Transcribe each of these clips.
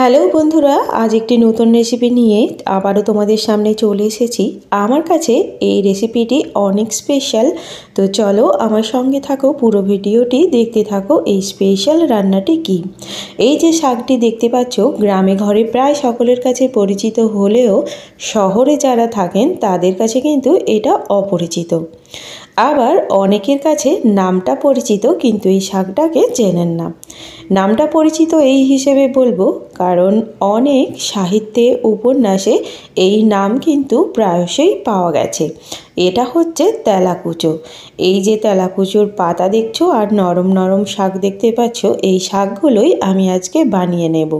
hello বন্ধুরা আজ একটি নতুন রেসিপি নিয়ে আবারও তোমাদের সামনে চলে এসেছি আমার কাছে এই রেসিপিটি অনেক স্পেশাল তো চলো আমার সঙ্গে থাকো পুরো ভিডিওটি দেখতে থাকো এই স্পেশাল রান্নাটি কি এই যে শাকটি দেখতে পাচ্ছ গ্রামে ঘরে প্রায় সকলের কাছে পরিচিত হলেও শহরে যারা থাকেন তাদের কাছে কিন্তু এটা অপরিচিত আবার অনেকের কাছে নামটা পরিচিত কিন্তু এই শাকটাকে চেনেন না নামটা পরিচিত এই হিসেবে বলবো কারণ অনেক সাহিত্যে উপন্যাসে এই নাম কিন্তু প্রায়শই পাওয়া গেছে এটা হচ্ছে তেলাকুচো এই যে তেলাকুচোর পাতা দেখছো আর নরম নরম শাক দেখতে পাচ্ছ এই শাকগুলোই আমি আজকে বানিয়ে নেব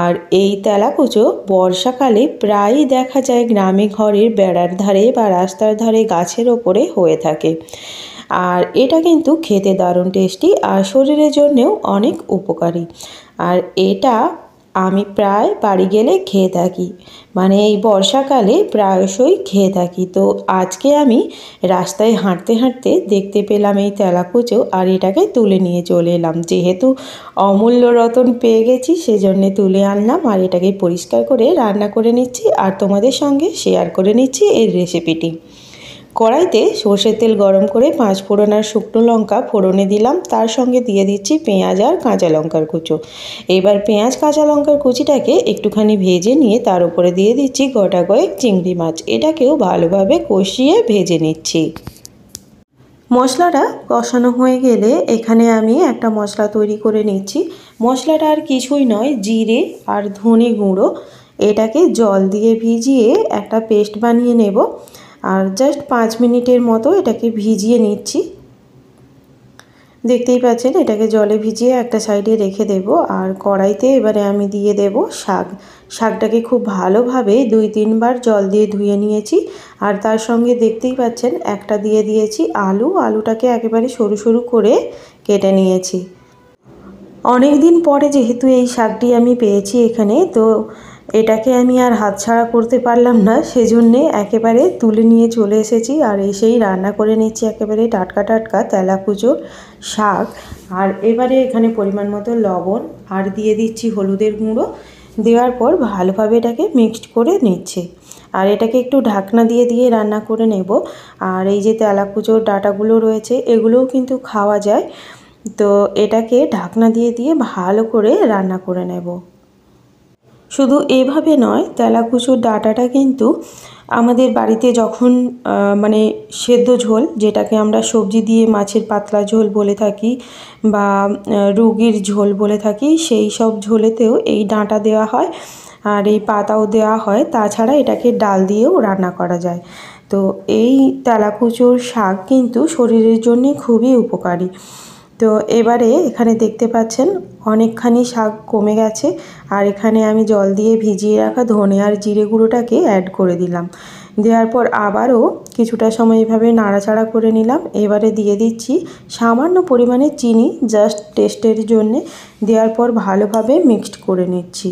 আর এই তেলাকুচো বর্ষাকালে প্রায়ই দেখা যায় গ্রামে ঘরের বেড়ার ধারে বা রাস্তার ধারে গাছের ওপরে হয়ে থাকে আর এটা কিন্তু খেতে দারুণ টেস্টি আর শরীরের জন্যেও অনেক উপকারী আর এটা আমি প্রায় বাড়ি গেলে খেয়ে থাকি মানে এই বর্ষাকালে প্রায়শই খেয়ে থাকি তো আজকে আমি রাস্তায় হাঁটতে হাঁটতে দেখতে পেলাম এই তেলাকুচো আর এটাকে তুলে নিয়ে চলে এলাম যেহেতু অমূল্য রতন পেয়ে গেছি সেজন্য তুলে আনলাম আর এটাকে পরিষ্কার করে রান্না করে নিচ্ছি আর তোমাদের সঙ্গে শেয়ার করে নিচ্ছি এর রেসিপিটি কড়াইতে সর্ষের তেল গরম করে পাঁচ ফোড়ন আর শুকনো লঙ্কা ফোড়নে দিলাম তার সঙ্গে দিয়ে দিচ্ছি পেঁয়াজ আর কাঁচা লঙ্কার কুচো এবার পেঁয়াজ কাঁচা লঙ্কার কুচিটাকে একটুখানি ভেজে নিয়ে তার উপরে দিয়ে দিচ্ছি গোটা কয়েক চিংড়ি মাছ এটাকেও ভালোভাবে কষিয়ে ভেজে নিচ্ছি মশলাটা কষানো হয়ে গেলে এখানে আমি একটা মশলা তৈরি করে নিচ্ছি মশলাটা আর কিছুই নয় জিরে আর ধনে গুঁড়ো এটাকে জল দিয়ে ভিজিয়ে একটা পেস্ট বানিয়ে নেব আর জাস্ট পাঁচ মিনিটের মতো এটাকে ভিজিয়ে নিচ্ছি দেখতেই পাচ্ছেন এটাকে জলে ভিজিয়ে একটা সাইডে রেখে দেব আর কড়াইতে এবারে আমি দিয়ে দেব শাক শাকটাকে খুব ভালোভাবে দুই তিনবার জল দিয়ে ধুয়ে নিয়েছি আর তার সঙ্গে দেখতেই পাচ্ছেন একটা দিয়ে দিয়েছি আলু আলুটাকে একেবারে সরু সরু করে কেটে নিয়েছি অনেক দিন পরে যেহেতু এই শাকটি আমি পেয়েছি এখানে তো এটাকে আমি আর হাত ছাড়া করতে পারলাম না সেজন্যে একেবারে তুলে নিয়ে চলে এসেছি আর এসেই রান্না করে নিচ্ছি একেবারে টাটকা টাটকা তেলাকুচোর শাক আর এবারে এখানে পরিমাণ মতো লবণ আর দিয়ে দিচ্ছি হলুদের গুঁড়ো দেওয়ার পর ভালোভাবে এটাকে মিক্সড করে নিচ্ছে আর এটাকে একটু ঢাকনা দিয়ে দিয়ে রান্না করে নেব আর এই যে তেলাকুচোর ডাটাগুলো রয়েছে এগুলোও কিন্তু খাওয়া যায় তো এটাকে ঢাকনা দিয়ে দিয়ে ভালো করে রান্না করে নেব শুধু এভাবে নয় তেলাকুচুর ডাটাটা কিন্তু আমাদের বাড়িতে যখন মানে সেদ্ধ ঝোল যেটাকে আমরা সবজি দিয়ে মাছের পাতলা ঝোল বলে থাকি বা রুগীর ঝোল বলে থাকি সেই সব ঝোলেতেও এই ডাঁটা দেওয়া হয় আর এই পাতাও দেওয়া হয় তাছাড়া এটাকে ডাল দিয়েও রান্না করা যায় তো এই তেলাকুচুর শাক কিন্তু শরীরের জন্য খুবই উপকারী তো এবারে এখানে দেখতে পাচ্ছেন অনেকখানি শাক কমে গেছে আর এখানে আমি জল দিয়ে ভিজিয়ে রাখা ধনে আর জিরে গুঁড়োটাকে অ্যাড করে দিলাম দেওয়ার পর আবারও কিছুটা সময় এভাবে নাড়াচাড়া করে নিলাম এবারে দিয়ে দিচ্ছি সামান্য পরিমাণে চিনি জাস্ট টেস্টের জন্যে দেওয়ার পর ভালোভাবে মিক্সড করে নিচ্ছি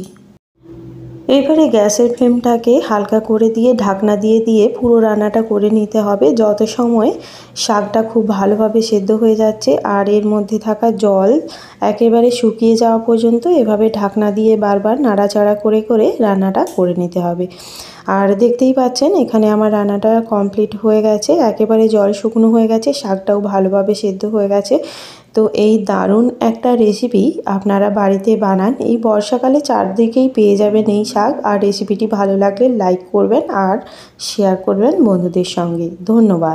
এবারে গ্যাসের ফ্লেমটাকে হালকা করে দিয়ে ঢাকনা দিয়ে দিয়ে পুরো রান্নাটা করে নিতে হবে যত সময় শাকটা খুব ভালোভাবে সেদ্ধ হয়ে যাচ্ছে আর এর মধ্যে থাকা জল একেবারে শুকিয়ে যাওয়া পর্যন্ত এভাবে ঢাকনা দিয়ে বারবার নাড়াচাড়া করে করে রান্নাটা করে নিতে হবে আর দেখতেই পাচ্ছেন এখানে আমার রান্নাটা কমপ্লিট হয়ে গেছে একেবারে জল শুকনো হয়ে গেছে শাকটাও ভালোভাবে সেদ্ধ হয়ে গেছে তো এই দারুণ একটা রেসিপি আপনারা বাড়িতে বানান এই বর্ষাকালে চারদিকেই পেয়ে যাবেন এই শাক আর রেসিপিটি ভালো লাগলে লাইক করবেন আর শেয়ার করবেন বন্ধুদের সঙ্গে ধন্যবাদ